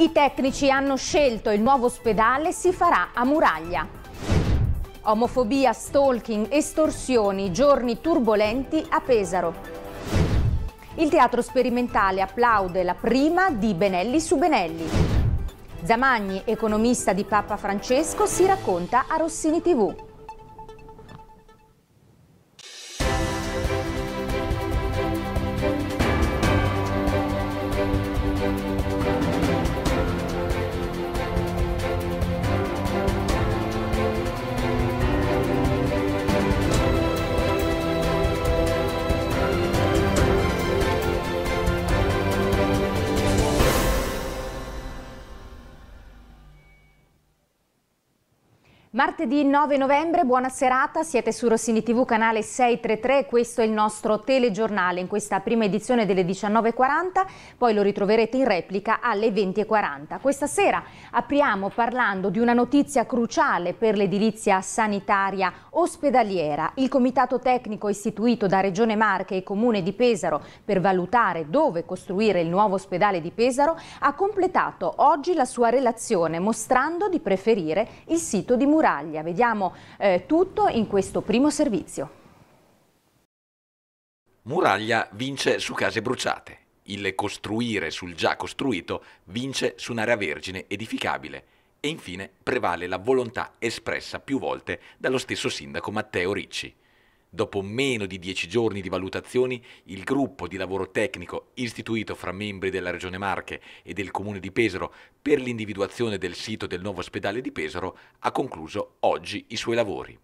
I tecnici hanno scelto il nuovo ospedale, si farà a Muraglia. Omofobia, stalking, estorsioni, giorni turbolenti a Pesaro. Il teatro sperimentale applaude la prima di Benelli su Benelli. Zamagni, economista di Papa Francesco, si racconta a Rossini TV. Martedì 9 novembre, buona serata, siete su Rossini TV canale 633, questo è il nostro telegiornale in questa prima edizione delle 19.40, poi lo ritroverete in replica alle 20.40. Questa sera apriamo parlando di una notizia cruciale per l'edilizia sanitaria ospedaliera. Il comitato tecnico istituito da Regione Marche e Comune di Pesaro per valutare dove costruire il nuovo ospedale di Pesaro ha completato oggi la sua relazione mostrando di preferire il sito di Murano. Australia. Vediamo eh, tutto in questo primo servizio. Muraglia vince su case bruciate. Il costruire sul già costruito vince su un'area vergine edificabile. E infine prevale la volontà espressa più volte dallo stesso sindaco Matteo Ricci. Dopo meno di dieci giorni di valutazioni, il gruppo di lavoro tecnico istituito fra membri della Regione Marche e del Comune di Pesaro per l'individuazione del sito del nuovo ospedale di Pesaro ha concluso oggi i suoi lavori.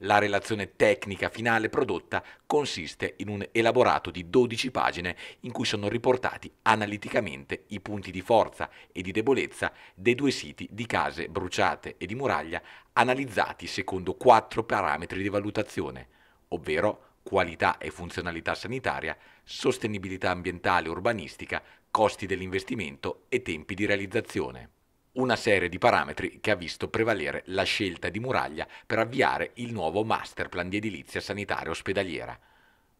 La relazione tecnica finale prodotta consiste in un elaborato di 12 pagine in cui sono riportati analiticamente i punti di forza e di debolezza dei due siti di case bruciate e di muraglia analizzati secondo quattro parametri di valutazione ovvero qualità e funzionalità sanitaria, sostenibilità ambientale e urbanistica, costi dell'investimento e tempi di realizzazione. Una serie di parametri che ha visto prevalere la scelta di Muraglia per avviare il nuovo masterplan di edilizia sanitaria ospedaliera.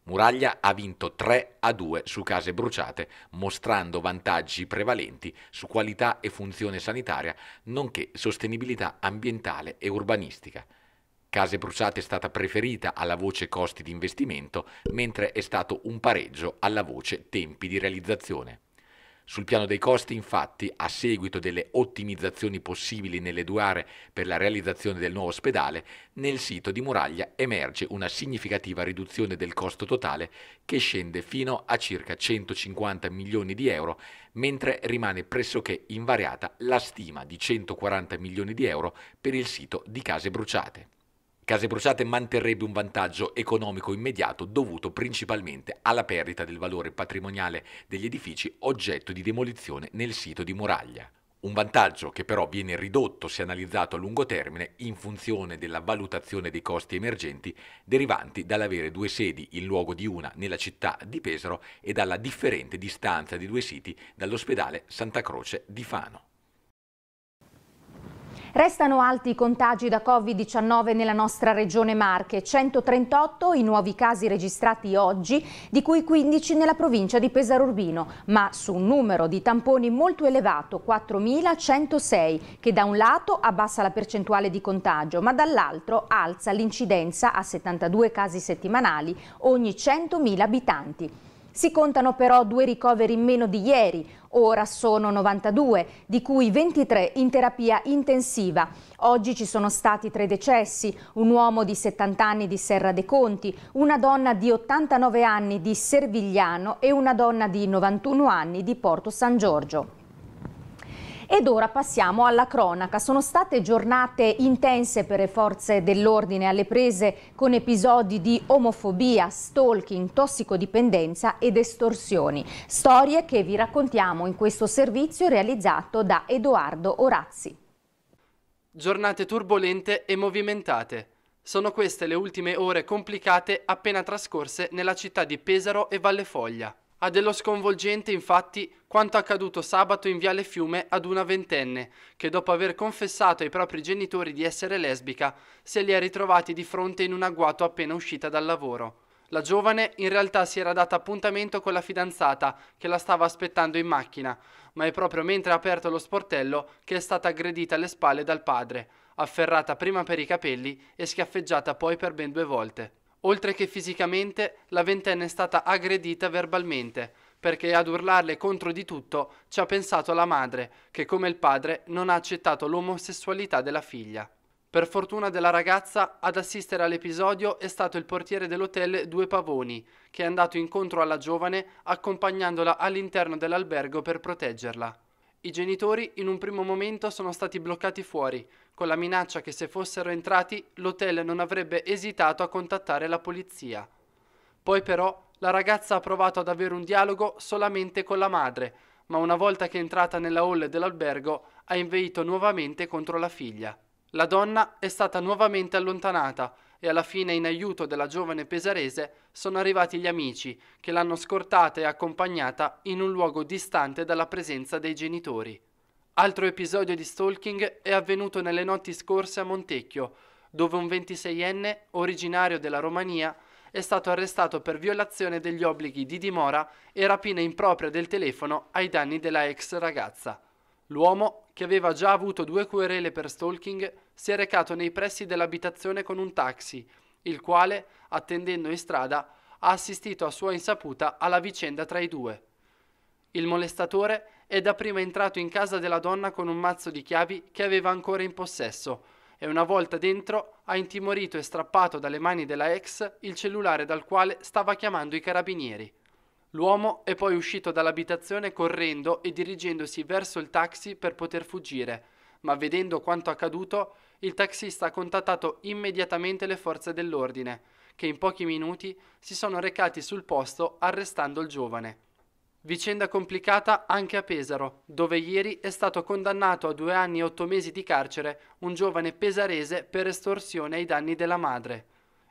Muraglia ha vinto 3 a 2 su case bruciate, mostrando vantaggi prevalenti su qualità e funzione sanitaria, nonché sostenibilità ambientale e urbanistica. Case Bruciate è stata preferita alla voce costi di investimento, mentre è stato un pareggio alla voce tempi di realizzazione. Sul piano dei costi, infatti, a seguito delle ottimizzazioni possibili nelle due aree per la realizzazione del nuovo ospedale, nel sito di Muraglia emerge una significativa riduzione del costo totale che scende fino a circa 150 milioni di euro, mentre rimane pressoché invariata la stima di 140 milioni di euro per il sito di Case Bruciate. Case Bruciate manterrebbe un vantaggio economico immediato dovuto principalmente alla perdita del valore patrimoniale degli edifici oggetto di demolizione nel sito di Muraglia. Un vantaggio che però viene ridotto se analizzato a lungo termine in funzione della valutazione dei costi emergenti derivanti dall'avere due sedi in luogo di una nella città di Pesaro e dalla differente distanza di due siti dall'ospedale Santa Croce di Fano. Restano alti i contagi da Covid-19 nella nostra regione Marche, 138 i nuovi casi registrati oggi, di cui 15 nella provincia di Pesaro Urbino, ma su un numero di tamponi molto elevato, 4.106, che da un lato abbassa la percentuale di contagio, ma dall'altro alza l'incidenza a 72 casi settimanali ogni 100.000 abitanti. Si contano però due ricoveri in meno di ieri, ora sono 92, di cui 23 in terapia intensiva. Oggi ci sono stati tre decessi, un uomo di 70 anni di Serra dei Conti, una donna di 89 anni di Servigliano e una donna di 91 anni di Porto San Giorgio. Ed ora passiamo alla cronaca. Sono state giornate intense per le forze dell'ordine alle prese con episodi di omofobia, stalking, tossicodipendenza ed estorsioni. Storie che vi raccontiamo in questo servizio realizzato da Edoardo Orazzi. Giornate turbolente e movimentate. Sono queste le ultime ore complicate appena trascorse nella città di Pesaro e Valle Foglia. Ha dello sconvolgente infatti quanto accaduto sabato in Viale Fiume ad una ventenne che dopo aver confessato ai propri genitori di essere lesbica se li ha ritrovati di fronte in un agguato appena uscita dal lavoro. La giovane in realtà si era data appuntamento con la fidanzata che la stava aspettando in macchina, ma è proprio mentre ha aperto lo sportello che è stata aggredita alle spalle dal padre, afferrata prima per i capelli e schiaffeggiata poi per ben due volte. Oltre che fisicamente, la ventenne è stata aggredita verbalmente, perché ad urlarle contro di tutto ci ha pensato la madre, che come il padre non ha accettato l'omosessualità della figlia. Per fortuna della ragazza, ad assistere all'episodio è stato il portiere dell'hotel Due Pavoni, che è andato incontro alla giovane accompagnandola all'interno dell'albergo per proteggerla. I genitori in un primo momento sono stati bloccati fuori con la minaccia che se fossero entrati l'hotel non avrebbe esitato a contattare la polizia. Poi però la ragazza ha provato ad avere un dialogo solamente con la madre, ma una volta che è entrata nella hall dell'albergo ha inveito nuovamente contro la figlia. La donna è stata nuovamente allontanata e alla fine in aiuto della giovane pesarese sono arrivati gli amici che l'hanno scortata e accompagnata in un luogo distante dalla presenza dei genitori. Altro episodio di stalking è avvenuto nelle notti scorse a Montecchio, dove un 26enne, originario della Romania, è stato arrestato per violazione degli obblighi di dimora e rapina impropria del telefono ai danni della ex ragazza. L'uomo, che aveva già avuto due querele per stalking, si è recato nei pressi dell'abitazione con un taxi, il quale, attendendo in strada, ha assistito a sua insaputa alla vicenda tra i due. Il molestatore è dapprima entrato in casa della donna con un mazzo di chiavi che aveva ancora in possesso e una volta dentro ha intimorito e strappato dalle mani della ex il cellulare dal quale stava chiamando i carabinieri. L'uomo è poi uscito dall'abitazione correndo e dirigendosi verso il taxi per poter fuggire, ma vedendo quanto accaduto, il taxista ha contattato immediatamente le forze dell'ordine, che in pochi minuti si sono recati sul posto arrestando il giovane. Vicenda complicata anche a Pesaro, dove ieri è stato condannato a due anni e otto mesi di carcere un giovane pesarese per estorsione ai danni della madre.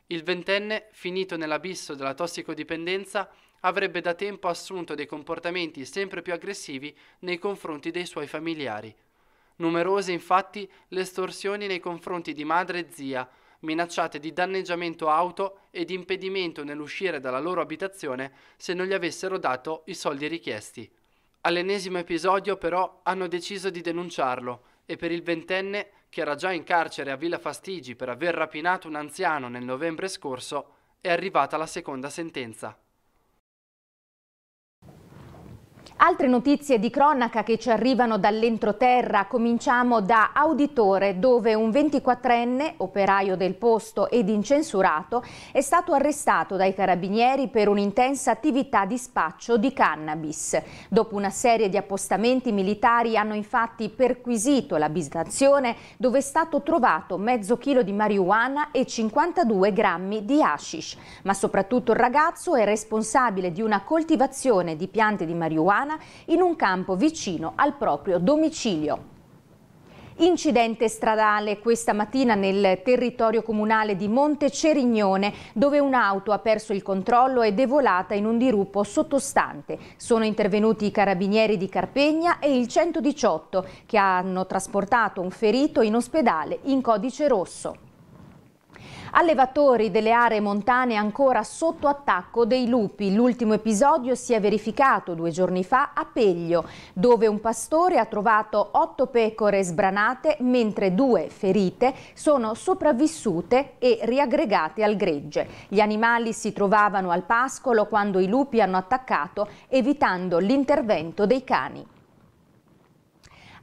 Il ventenne, finito nell'abisso della tossicodipendenza, avrebbe da tempo assunto dei comportamenti sempre più aggressivi nei confronti dei suoi familiari. Numerose infatti le estorsioni nei confronti di madre e zia, minacciate di danneggiamento auto e di impedimento nell'uscire dalla loro abitazione se non gli avessero dato i soldi richiesti. All'ennesimo episodio però hanno deciso di denunciarlo e per il ventenne, che era già in carcere a Villa Fastigi per aver rapinato un anziano nel novembre scorso, è arrivata la seconda sentenza. Altre notizie di cronaca che ci arrivano dall'entroterra, cominciamo da Auditore dove un 24enne, operaio del posto ed incensurato, è stato arrestato dai carabinieri per un'intensa attività di spaccio di cannabis. Dopo una serie di appostamenti militari hanno infatti perquisito l'abitazione dove è stato trovato mezzo chilo di marijuana e 52 grammi di hashish. Ma soprattutto il ragazzo è responsabile di una coltivazione di piante di marijuana italiana in un campo vicino al proprio domicilio. Incidente stradale questa mattina nel territorio comunale di Monte Cerignone dove un'auto ha perso il controllo ed è volata in un dirupo sottostante. Sono intervenuti i carabinieri di Carpegna e il 118 che hanno trasportato un ferito in ospedale in codice rosso. Allevatori delle aree montane ancora sotto attacco dei lupi. L'ultimo episodio si è verificato due giorni fa a Peglio, dove un pastore ha trovato otto pecore sbranate, mentre due ferite sono sopravvissute e riaggregate al gregge. Gli animali si trovavano al pascolo quando i lupi hanno attaccato, evitando l'intervento dei cani.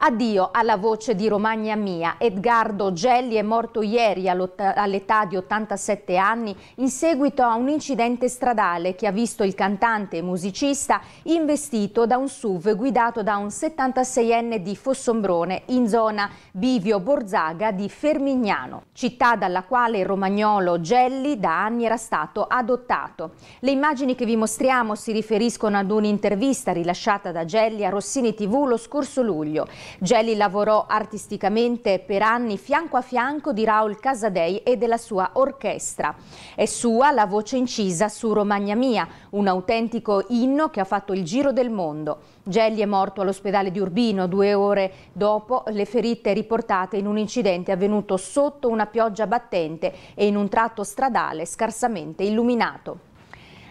Addio alla voce di Romagna Mia. Edgardo Gelli è morto ieri all'età di 87 anni in seguito a un incidente stradale che ha visto il cantante e musicista investito da un SUV guidato da un 76enne di Fossombrone in zona Bivio Borzaga di Fermignano, città dalla quale il romagnolo Gelli da anni era stato adottato. Le immagini che vi mostriamo si riferiscono ad un'intervista rilasciata da Gelli a Rossini TV lo scorso luglio. Gelli lavorò artisticamente per anni fianco a fianco di Raul Casadei e della sua orchestra. È sua la voce incisa su Romagna Mia, un autentico inno che ha fatto il giro del mondo. Gelli è morto all'ospedale di Urbino due ore dopo le ferite riportate in un incidente avvenuto sotto una pioggia battente e in un tratto stradale scarsamente illuminato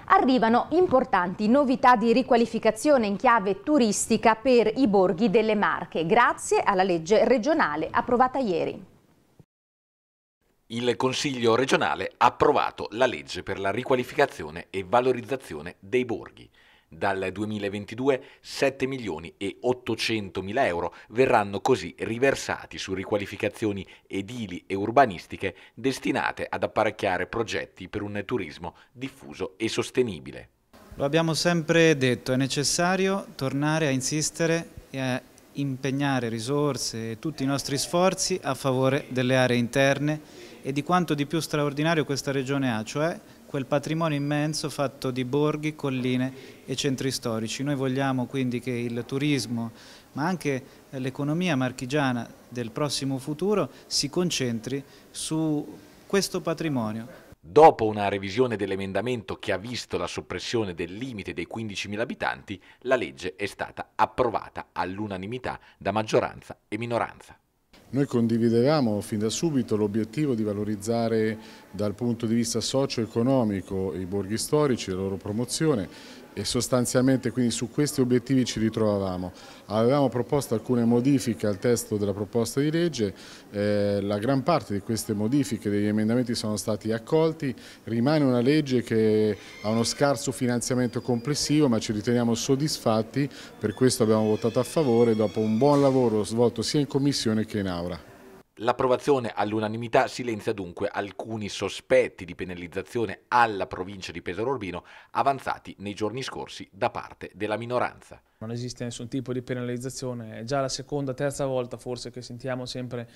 arrivano importanti novità di riqualificazione in chiave turistica per i borghi delle Marche, grazie alla legge regionale approvata ieri. Il Consiglio regionale ha approvato la legge per la riqualificazione e valorizzazione dei borghi. Dal 2022 7 milioni e 800 mila euro verranno così riversati su riqualificazioni edili e urbanistiche destinate ad apparecchiare progetti per un turismo diffuso e sostenibile. Lo abbiamo sempre detto, è necessario tornare a insistere e a impegnare risorse e tutti i nostri sforzi a favore delle aree interne e di quanto di più straordinario questa regione ha, cioè quel patrimonio immenso fatto di borghi, colline e centri storici. Noi vogliamo quindi che il turismo, ma anche l'economia marchigiana del prossimo futuro si concentri su questo patrimonio. Dopo una revisione dell'emendamento che ha visto la soppressione del limite dei 15.000 abitanti, la legge è stata approvata all'unanimità da maggioranza e minoranza. Noi condividevamo fin da subito l'obiettivo di valorizzare dal punto di vista socio-economico i borghi storici, e la loro promozione, e sostanzialmente quindi su questi obiettivi ci ritrovavamo. Avevamo proposto alcune modifiche al testo della proposta di legge, eh, la gran parte di queste modifiche degli emendamenti sono stati accolti, rimane una legge che ha uno scarso finanziamento complessivo ma ci riteniamo soddisfatti, per questo abbiamo votato a favore dopo un buon lavoro svolto sia in Commissione che in Aula. L'approvazione all'unanimità silenzia dunque alcuni sospetti di penalizzazione alla provincia di Pesaro Urbino avanzati nei giorni scorsi da parte della minoranza. Non esiste nessun tipo di penalizzazione, è già la seconda, terza volta forse che sentiamo sempre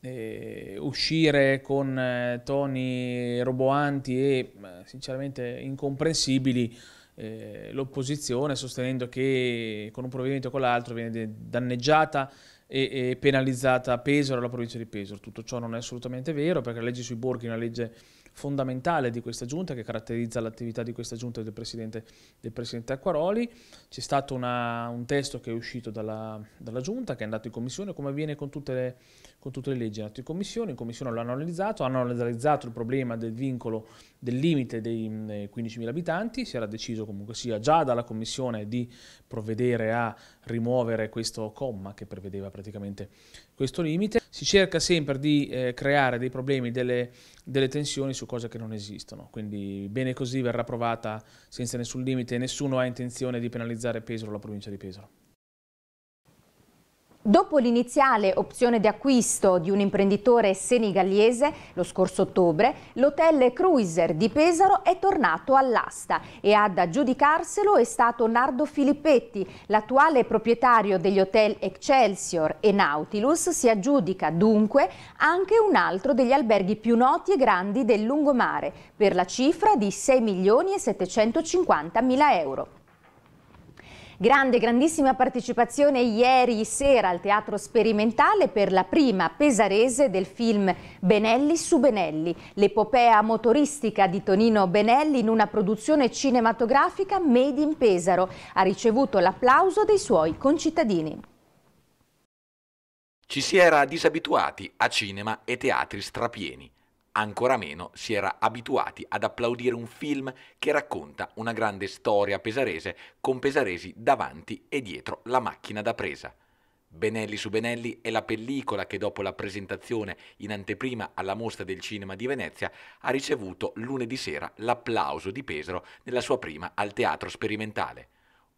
eh, uscire con eh, toni roboanti e eh, sinceramente incomprensibili eh, l'opposizione sostenendo che con un provvedimento o con l'altro viene danneggiata e, penalizzata Pesaro e la provincia di Pesaro. Tutto ciò non è assolutamente vero perché la legge sui borghi è una legge fondamentale di questa giunta, che caratterizza l'attività di questa giunta e del Presidente, del Presidente Acquaroli. C'è stato una, un testo che è uscito dalla, dalla, giunta, che è andato in commissione, come avviene con tutte le, con tutte le leggi, è andato in commissione, in commissione l'hanno analizzato, hanno analizzato il problema del vincolo del limite dei 15.000 abitanti, si era deciso comunque sia già dalla commissione di provvedere a rimuovere questo comma che prevedeva praticamente questo limite si cerca sempre di eh, creare dei problemi, delle, delle, tensioni su cose che non esistono, quindi bene così verrà provata senza nessun limite, e nessuno ha intenzione di penalizzare Pesaro o la provincia di Pesaro. Dopo l'iniziale opzione di acquisto di un imprenditore senigallese lo scorso ottobre, l'hotel Cruiser di Pesaro è tornato all'asta e ad aggiudicarselo è stato Nardo Filippetti, l'attuale proprietario degli hotel Excelsior e Nautilus, si aggiudica dunque anche un altro degli alberghi più noti e grandi del lungomare per la cifra di 6 milioni e 750 mila euro. Grande, grandissima partecipazione ieri sera al Teatro Sperimentale per la prima pesarese del film Benelli su Benelli, l'epopea motoristica di Tonino Benelli in una produzione cinematografica made in Pesaro. Ha ricevuto l'applauso dei suoi concittadini. Ci si era disabituati a cinema e teatri strapieni ancora meno si era abituati ad applaudire un film che racconta una grande storia pesarese con pesaresi davanti e dietro la macchina da presa. Benelli su Benelli è la pellicola che dopo la presentazione in anteprima alla Mostra del Cinema di Venezia ha ricevuto lunedì sera l'applauso di Pesaro nella sua prima al Teatro Sperimentale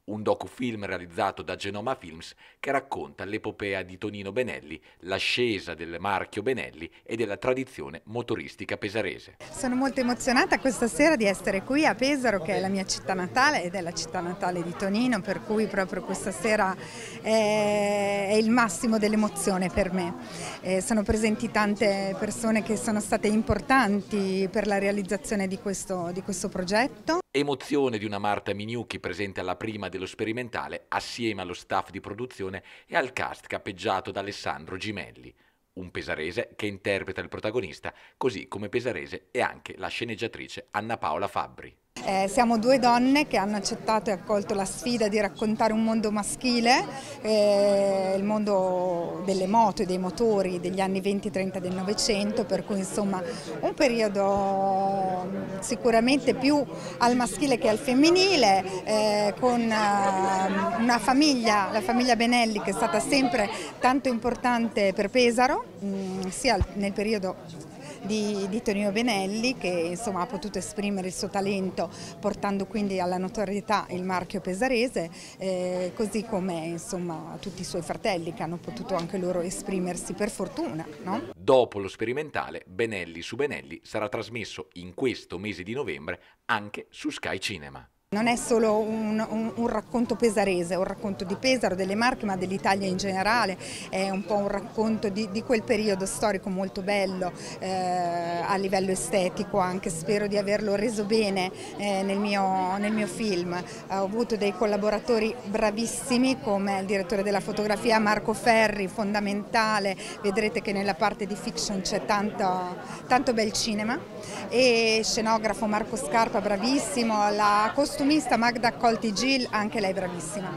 un docufilm realizzato da Genoma Films che racconta l'epopea di Tonino Benelli, l'ascesa del marchio Benelli e della tradizione motoristica pesarese. Sono molto emozionata questa sera di essere qui a Pesaro che è la mia città natale ed è la città natale di Tonino per cui proprio questa sera eh, è il massimo dell'emozione per me. Eh, sono presenti tante persone che sono state importanti per la realizzazione di questo, di questo progetto Emozione di una Marta Miniucchi presente alla prima dello sperimentale assieme allo staff di produzione e al cast cappeggiato da Alessandro Gimelli, un pesarese che interpreta il protagonista, così come pesarese è anche la sceneggiatrice Anna Paola Fabbri. Eh, siamo due donne che hanno accettato e accolto la sfida di raccontare un mondo maschile, eh, il mondo delle moto e dei motori degli anni 20-30 del Novecento, per cui insomma un periodo mm, sicuramente più al maschile che al femminile, eh, con eh, una famiglia, la famiglia Benelli che è stata sempre tanto importante per Pesaro, mh, mm, sia nel periodo di, di Tonino Benelli che insomma, ha potuto esprimere il suo talento portando quindi alla notorietà il marchio pesarese, eh, così come insomma, tutti i suoi fratelli che hanno potuto anche loro esprimersi per fortuna. No? Dopo lo sperimentale Benelli su Benelli sarà trasmesso in questo mese di novembre anche su Sky Cinema. Non è solo un, un, un, racconto pesarese, è un racconto di Pesaro, delle Marche, ma dell'Italia in generale, è un po' un racconto di, di quel periodo storico molto bello eh, a livello estetico anche, spero di averlo reso bene eh, nel, mio, nel, mio, film. Eh, ho avuto dei collaboratori bravissimi come il direttore della fotografia Marco Ferri, fondamentale, vedrete che nella parte di fiction c'è tanto, tanto bel cinema e scenografo Marco Scarpa, bravissimo, la costruzione costumista Magda Colti Gil, anche lei bravissima.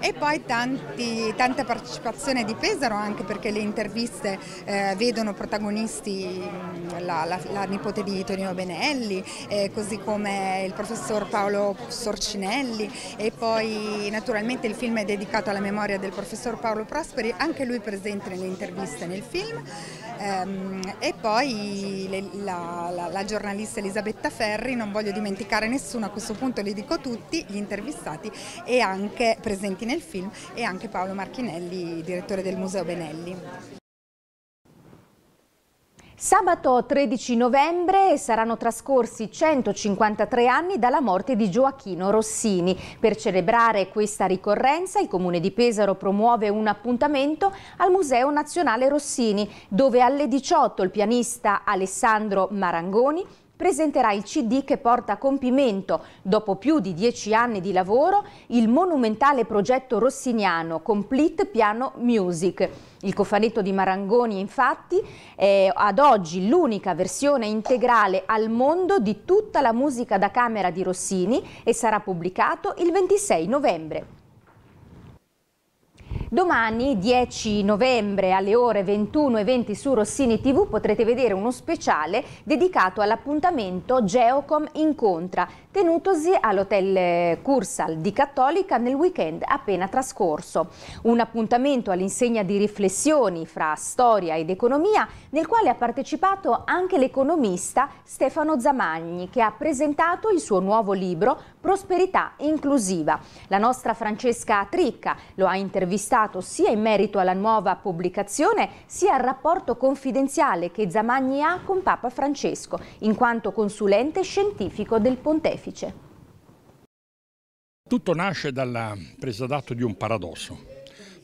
E poi tanti, tanta partecipazione di Pesaro, anche perché le interviste eh, vedono protagonisti mm, la, la, la, nipote di Tonino Benelli, eh, così come il professor Paolo Sorcinelli e poi naturalmente il film è dedicato alla memoria del professor Paolo Prosperi, anche lui presente nelle interviste nel film. Ehm, e poi le, la, la giornalista Elisabetta Ferri, non voglio dimenticare nessuno, a questo punto le dico Marco Tutti, gli intervistati e anche presenti nel film e anche Paolo Marchinelli, direttore del Museo Benelli. Sabato 13 novembre saranno trascorsi 153 anni dalla morte di Gioacchino Rossini. Per celebrare questa ricorrenza il Comune di Pesaro promuove un appuntamento al Museo Nazionale Rossini dove alle 18 il pianista Alessandro Marangoni presenterà il CD che porta a compimento, dopo più di dieci anni di lavoro, il monumentale progetto rossiniano Complete Piano Music. Il cofanetto di Marangoni, infatti, è ad oggi l'unica versione integrale al mondo di tutta la musica da camera di Rossini e sarà pubblicato il 26 novembre. Domani 10 novembre alle ore 21.20 su Rossini TV potrete vedere uno speciale dedicato all'appuntamento Geocom Incontra tenutosi all'hotel Cursal di Cattolica nel weekend appena trascorso. Un appuntamento all'insegna di riflessioni fra storia ed economia nel quale ha partecipato anche l'economista Stefano Zamagni che ha presentato il suo nuovo libro Prosperità inclusiva. La nostra Francesca Tricca lo ha intervistato Stato sia in merito alla nuova pubblicazione sia al rapporto confidenziale che Zamagni ha con Papa Francesco, in quanto consulente scientifico del pontefice. Tutto nasce dalla presa d'atto di un paradosso,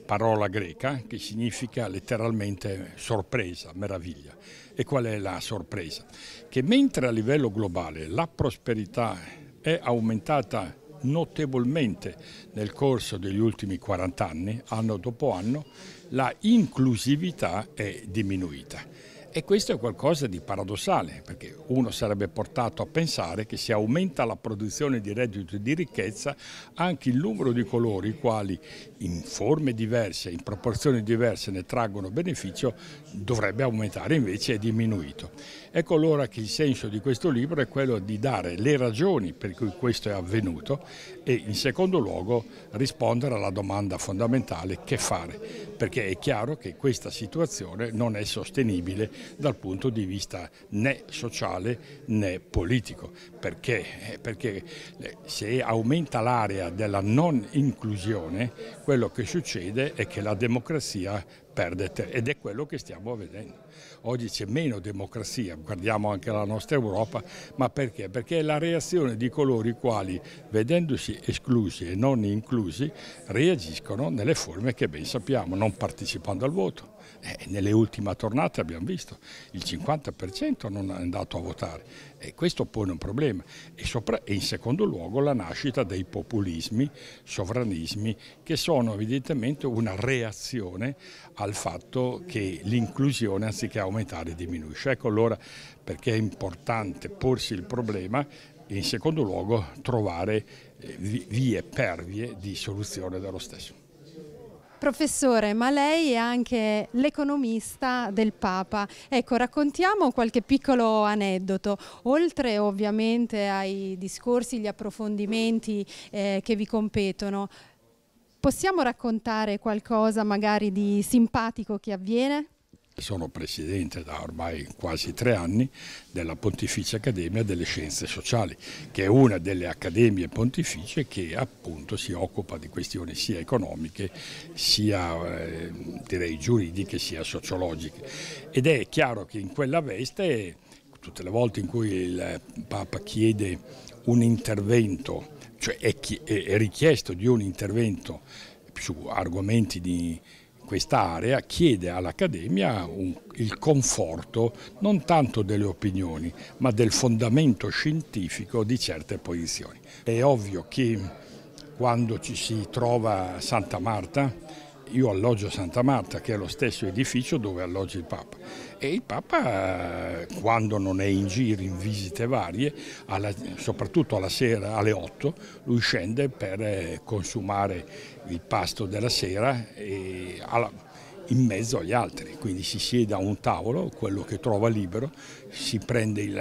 parola greca che significa letteralmente sorpresa, meraviglia. E qual è la sorpresa? Che mentre a livello globale la prosperità è aumentata notevolmente nel corso degli ultimi 40 anni, anno dopo anno, la inclusività è diminuita. E questo è qualcosa di paradossale, perché uno sarebbe portato a pensare che se aumenta la produzione di reddito e di ricchezza, anche il numero di coloro i quali in forme diverse, in proporzioni diverse ne traggono beneficio, dovrebbe aumentare, invece è diminuito. Ecco allora che il senso di questo libro è quello di dare le ragioni per cui questo è avvenuto e in secondo luogo rispondere alla domanda fondamentale che fare, perché è chiaro che questa situazione non è sostenibile dal punto di vista né sociale né politico, perché, eh, perché eh, se aumenta l'area della non inclusione quello che succede è che la democrazia perde ed è quello che stiamo vedendo. Oggi c'è meno democrazia, guardiamo anche la nostra Europa, ma perché? Perché è la reazione di coloro i quali, vedendosi esclusi e non inclusi, reagiscono nelle forme che ben sappiamo, non partecipando al voto. Eh, nelle ultime tornate abbiamo visto il 50% non è andato a votare e eh, questo pone un problema e, sopra, e in secondo luogo la nascita dei populismi, sovranismi che sono evidentemente una reazione al fatto che l'inclusione anziché aumentare diminuisce. Ecco allora perché è importante porsi il problema e in secondo luogo trovare eh, vie pervie di soluzione dello stesso. Professore, ma lei è anche l'economista del Papa. Ecco, raccontiamo qualche piccolo aneddoto. Oltre ovviamente ai discorsi, gli approfondimenti eh, che vi competono, possiamo raccontare qualcosa magari di simpatico che avviene? Sono presidente da ormai quasi tre anni della Pontificia Accademia delle Scienze Sociali, che è una delle accademie pontificie che appunto si occupa di questioni sia economiche, sia eh, direi giuridiche, sia sociologiche. Ed è chiaro che in quella veste, tutte le volte in cui il Papa chiede un intervento, cioè è, è richiesto di un intervento su argomenti di questa area chiede all'Accademia il conforto non tanto delle opinioni ma del fondamento scientifico di certe posizioni. È ovvio che quando ci si trova a Santa Marta, io alloggio a Santa Marta che è lo stesso edificio dove alloggia il Papa e il Papa quando non è in giro, in visite varie, alla, soprattutto alla sera alle 8, lui scende per eh, consumare il pasto della sera e alla, in mezzo agli altri, quindi si siede a un tavolo, quello che trova libero, si prende il,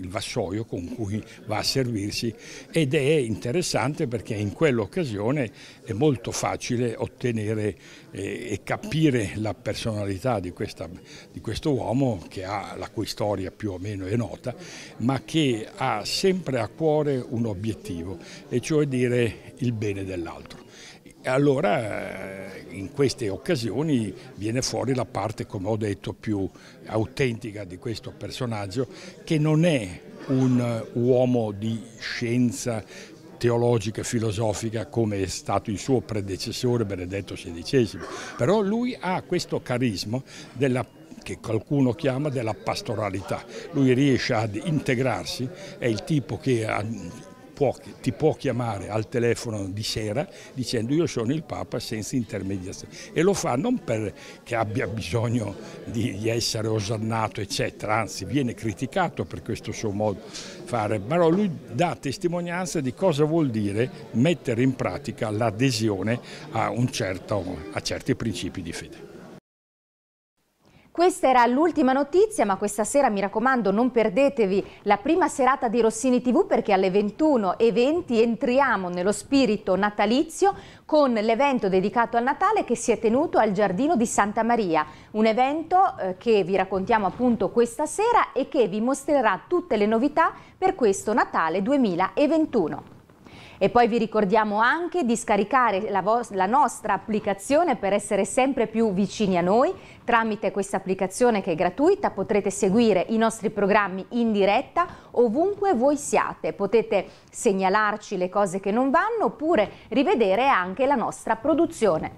il vassoio con cui va a servirsi ed è interessante perché in quell'occasione è molto facile ottenere eh, e capire la personalità di, questa, di questo uomo che ha la cui storia più o meno è nota, ma che ha sempre a cuore un obiettivo, e cioè dire il bene dell'altro. E allora eh, in queste occasioni viene fuori la parte, come ho detto, più autentica di questo personaggio, che non è un uomo di scienza teologica e filosofica come è stato il suo predecessore Benedetto XVI, però lui ha questo carisma della che qualcuno chiama della pastoralità. Lui riesce ad integrarsi, è il tipo che può, ti può chiamare al telefono di sera dicendo io sono il Papa senza intermediazione e lo fa non perché abbia bisogno di, di essere osannato eccetera, anzi viene criticato per questo suo modo di fare, però lui dà testimonianza di cosa vuol dire mettere in pratica l'adesione a, certo, a certi principi di fede. Questa era l'ultima notizia, ma questa sera mi raccomando non perdetevi la prima serata di Rossini TV perché alle 21.20 entriamo nello spirito natalizio con l'evento dedicato al Natale che si è tenuto al Giardino di Santa Maria, un evento eh, che vi raccontiamo appunto questa sera e che vi mostrerà tutte le novità per questo Natale 2021. E poi vi ricordiamo anche di scaricare la, la nostra applicazione per essere sempre più vicini a noi. Tramite questa applicazione che è gratuita potrete seguire i nostri programmi in diretta ovunque voi siate. Potete segnalarci le cose che non vanno oppure rivedere anche la nostra produzione.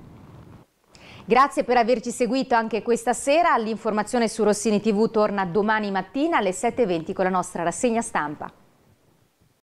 Grazie per averci seguito anche questa sera. L'informazione su Rossini TV torna domani mattina alle 7.20 con la nostra rassegna stampa.